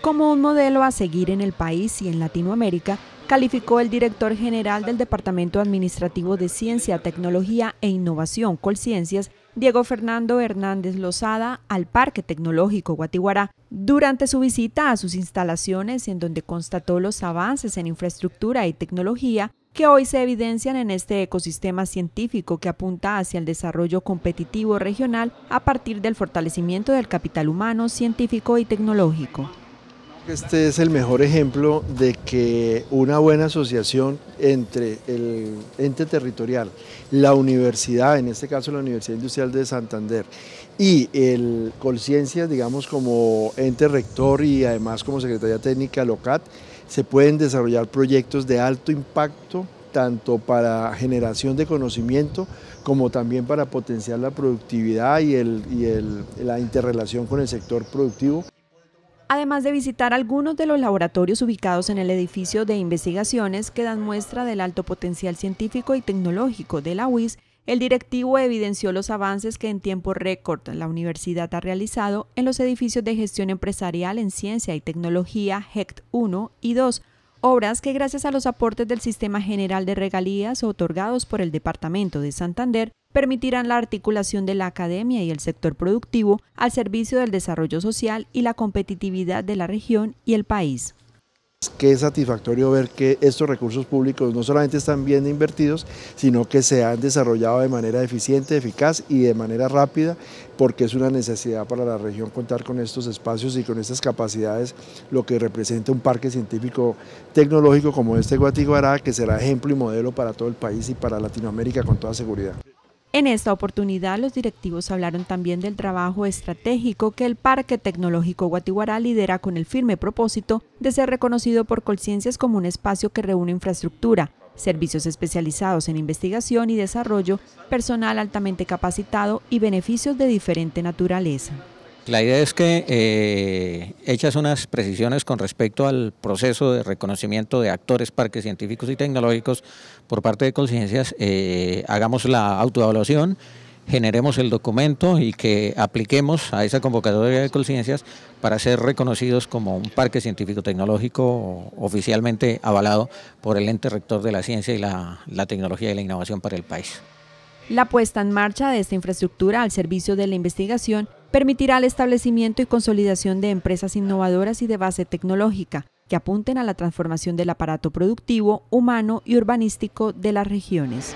como un modelo a seguir en el país y en Latinoamérica, calificó el director general del Departamento Administrativo de Ciencia, Tecnología e Innovación, Colciencias, Diego Fernando Hernández Lozada, al Parque Tecnológico Guatiguará durante su visita a sus instalaciones en donde constató los avances en infraestructura y tecnología que hoy se evidencian en este ecosistema científico que apunta hacia el desarrollo competitivo regional a partir del fortalecimiento del capital humano, científico y tecnológico este es el mejor ejemplo de que una buena asociación entre el ente territorial, la universidad, en este caso la Universidad Industrial de Santander, y el Colciencias, digamos, como ente rector y además como Secretaría Técnica LOCAT, se pueden desarrollar proyectos de alto impacto tanto para generación de conocimiento como también para potenciar la productividad y, la interrelación con el sector productivo además de visitar algunos de los laboratorios ubicados en el edificio de investigaciones que dan muestra del alto potencial científico y tecnológico de la UIS, el directivo evidenció los avances que en tiempo récord la universidad ha realizado en los edificios de gestión empresarial en ciencia y tecnología HECT 1 y 2, obras que gracias a los aportes del Sistema General de Regalías otorgados por el Departamento de Santander permitirán la articulación de la academia y el sector productivo al servicio del desarrollo social y la competitividad de la región y el país. Qué satisfactorio ver que estos recursos públicos no solamente están bien invertidos, sino que se han desarrollado de manera eficiente, eficaz y de manera rápida, porque es una necesidad para la región contar con estos espacios y con estas capacidades, lo que representa un parque científico tecnológico como este Guatiguará, que será ejemplo y modelo para todo el país y para Latinoamérica con toda seguridad. En esta oportunidad, los directivos hablaron también del trabajo estratégico que el Parque Tecnológico Guatiguara lidera con el firme propósito de ser reconocido por Colciencias como un espacio que reúne infraestructura, servicios especializados en investigación y desarrollo, personal altamente capacitado y beneficios de diferente naturaleza. La idea es que eh, hechas unas precisiones con respecto al proceso de reconocimiento de actores, parques científicos y tecnológicos por parte de Colciencias, eh, hagamos la autoevaluación, generemos el documento y que apliquemos a esa convocatoria de Colciencias para ser reconocidos como un parque científico tecnológico oficialmente avalado por el ente rector de la ciencia y la, la tecnología y la innovación para el país. La puesta en marcha de esta infraestructura al servicio de la investigación permitirá el establecimiento y consolidación de empresas innovadoras y de base tecnológica que apunten a la transformación del aparato productivo, humano y urbanístico de las regiones.